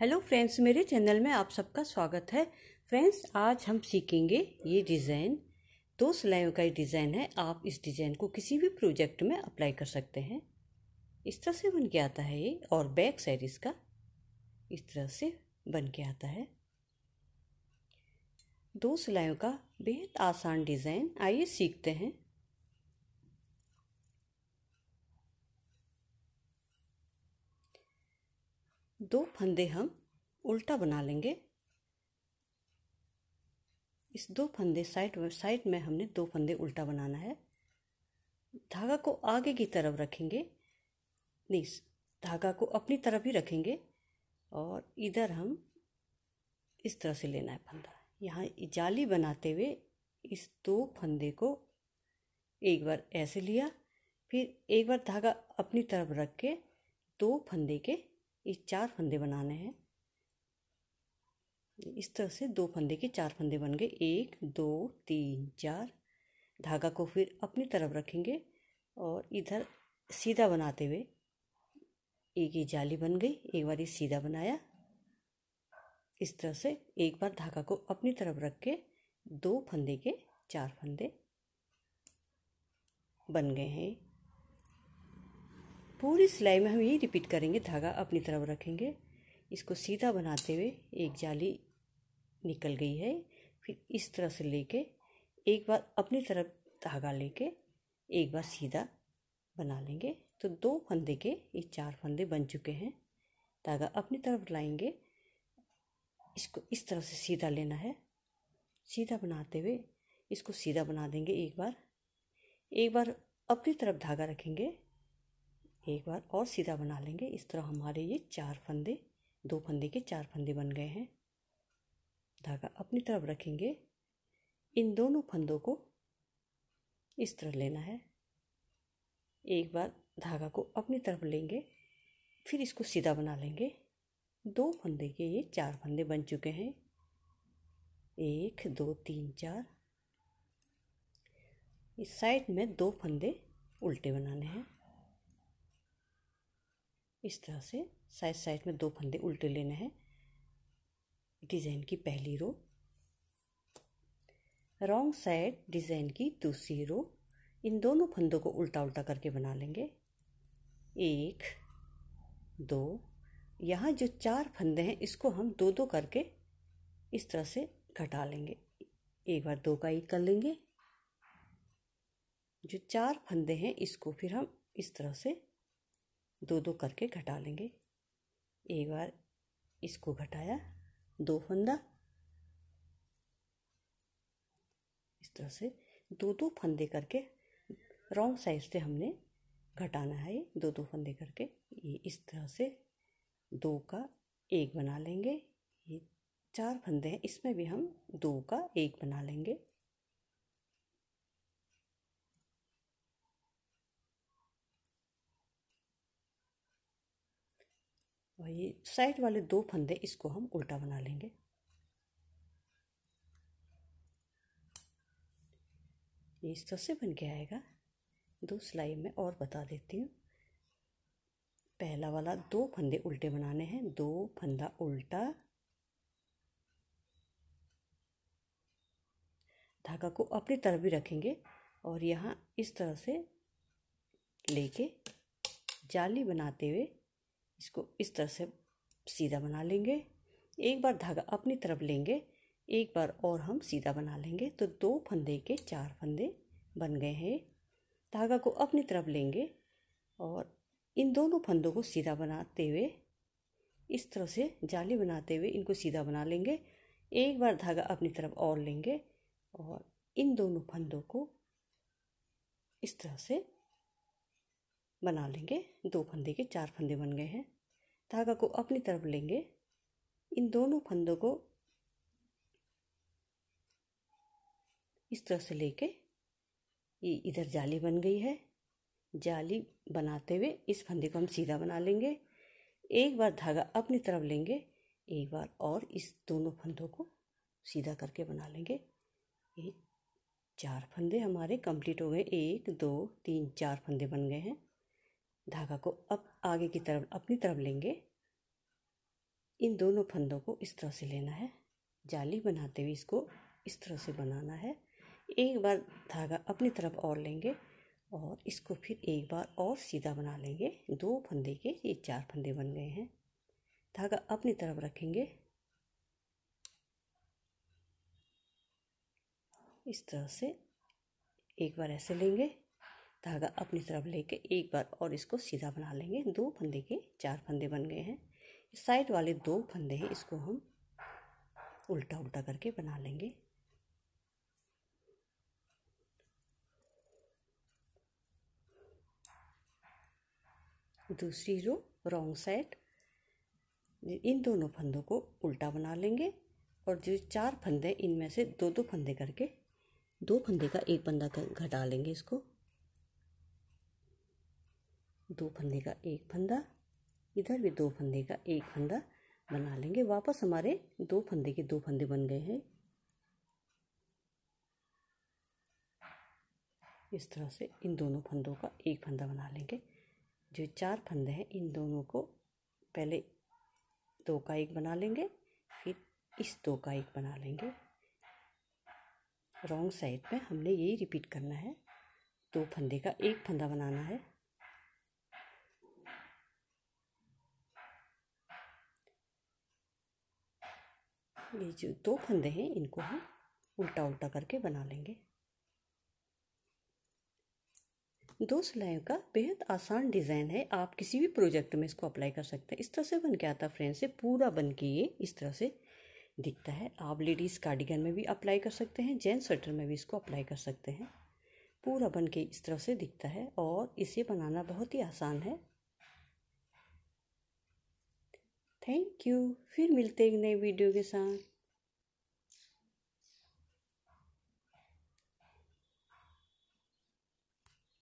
hello friends मेरे channel में आप सबका स्वागत है फ्रेंड्स आज हम सीखेंगे ये डिज़ाइन दो सिलाइयों का ये डिज़ाइन है आप इस डिज़ाइन को किसी भी प्रोजेक्ट में अप्लाई कर सकते हैं इस तरह से बन के आता है ये और बैक साइड इसका इस तरह से बन के आता है दो सिलाइयों का बेहद आसान डिज़ाइन आइए सीखते हैं दो फंदे हम उल्टा बना लेंगे इस दो फंदे साइड साइड में हमने दो फंदे उल्टा बनाना है धागा को आगे की तरफ रखेंगे नहीं धागा को अपनी तरफ ही रखेंगे और इधर हम इस तरह से लेना है फंदा यहाँ जाली बनाते हुए इस दो फंदे को एक बार ऐसे लिया फिर एक बार धागा अपनी तरफ रख के दो फंदे के ये चार फंदे बनाने हैं इस तरह से दो फंदे के चार फंदे बन गए एक दो तीन चार धागा को फिर अपनी तरफ रखेंगे और इधर सीधा बनाते हुए एक ये जाली बन गई एक बार ये सीधा बनाया इस तरह से एक बार धागा को अपनी तरफ रख के दो फंदे के चार फंदे बन गए हैं पूरी सिलाई में हम यही रिपीट करेंगे धागा अपनी तरफ रखेंगे इसको सीधा बनाते हुए एक जाली निकल गई है फिर इस तरह से लेके एक बार अपनी तरफ धागा लेके एक बार सीधा बना लेंगे तो दो फंदे के ये चार फंदे बन चुके हैं धागा अपनी तरफ लाएंगे इसको इस तरह से सीधा लेना है सीधा बनाते हुए इसको सीधा बना देंगे एक बार एक बार अपनी तरफ धागा रखेंगे एक बार और सीधा बना लेंगे इस तरह हमारे ये चार फंदे दो फंदे के चार फंदे बन गए हैं धागा अपनी तरफ रखेंगे इन दोनों फंदों को इस तरह लेना है एक बार धागा को अपनी तरफ लेंगे फिर इसको सीधा बना लेंगे दो फंदे के ये चार फंदे बन चुके हैं एक दो तीन चार इस साइड में दो फंदे उल्टे बनाने हैं इस तरह से साइड साइड में दो फंदे उल्टे लेने हैं डिज़ाइन की पहली रो रॉन्ग साइड डिज़ाइन की दूसरी रो इन दोनों फंदों को उल्टा उल्टा करके बना लेंगे एक दो यहाँ जो चार फंदे हैं इसको हम दो दो करके इस तरह से घटा लेंगे एक बार दो का एक कर लेंगे जो चार फंदे हैं इसको फिर हम इस तरह से दो दो करके घटा लेंगे एक बार इसको घटाया दो फंदा इस तरह से दो दो फंदे करके राउंड साइज से हमने घटाना है दो दो फंदे करके ये इस तरह से दो का एक बना लेंगे ये चार फंदे हैं इसमें भी हम दो का एक बना लेंगे वही साइड वाले दो फंदे इसको हम उल्टा बना लेंगे ये इस तरह से बन के आएगा दो सिलाई में और बता देती हूँ पहला वाला दो फंदे उल्टे बनाने हैं दो फंदा उल्टा धागा को अपनी तरफ भी रखेंगे और यहाँ इस तरह से लेके जाली बनाते हुए इसको इस तरह से सीधा बना लेंगे एक बार धागा अपनी तरफ लेंगे एक बार और हम सीधा बना लेंगे तो दो फंदे के चार फंदे बन गए हैं धागा को अपनी तरफ लेंगे और इन दोनों फंदों को सीधा बनाते हुए इस तरह से जाली बनाते हुए इनको सीधा बना लेंगे एक बार धागा अपनी तरफ और लेंगे और इन दोनों फंदों को इस तरह से बना लेंगे दो फंदे के चार फंदे बन गए हैं धागा को अपनी तरफ लेंगे इन दोनों फंदों को इस तरह से लेके ये इधर जाली बन गई है जाली बनाते हुए इस फंदे को हम सीधा बना लेंगे एक बार धागा अपनी तरफ लेंगे एक बार और इस दोनों फंदों को सीधा करके बना लेंगे ये चार फंदे हमारे कंप्लीट हो गए एक दो तीन चार फंदे बन गए हैं धागा को अब आगे की तरफ अपनी तरफ लेंगे इन दोनों फंदों को इस तरह से लेना है जाली बनाते हुए इसको इस तरह से बनाना है एक बार धागा अपनी तरफ और लेंगे और इसको फिर एक बार और सीधा बना लेंगे दो फंदे के ये चार फंदे बन गए हैं धागा अपनी तरफ रखेंगे इस तरह से एक बार ऐसे लेंगे धागा अपनी तरफ लेके एक बार और इसको सीधा बना लेंगे दो फंदे के चार फंदे बन गए हैं साइड वाले दो फंदे हैं इसको हम उल्टा उल्टा करके बना लेंगे दूसरी रो रॉन्ग साइड इन दोनों फंदों को उल्टा बना लेंगे और जो चार फंदे इनमें से दो दो फंदे करके दो फंदे का एक फंदा घटा लेंगे इसको दो फंदे का एक फंदा इधर भी दो फंदे का एक फंदा बना लेंगे वापस हमारे दो फंदे के दो फंदे बन गए हैं इस तरह से इन दोनों फंदों का एक फंदा बना लेंगे जो चार फंदे हैं इन दोनों को पहले दो का एक बना लेंगे फिर इस दो का एक बना लेंगे रॉन्ग साइड में हमने यही रिपीट करना है दो फंदे का एक फंदा बनाना है ये जो दो फंदे हैं इनको हम उल्टा उल्टा करके बना लेंगे दो सिलाइयों का बेहद आसान डिज़ाइन है आप किसी भी प्रोजेक्ट में इसको अप्लाई कर सकते हैं इस तरह से बन के आता है फ्रेंड्स ये पूरा बन के ये इस तरह से दिखता है आप लेडीज़ कार्डिगन में भी अप्लाई कर सकते हैं जेंट्स स्वेटर में भी इसको अप्लाई कर सकते हैं पूरा बन के इस तरह से दिखता है और इसे बनाना बहुत ही आसान है थैंक यू फिर मिलते एक नए वीडियो के साथ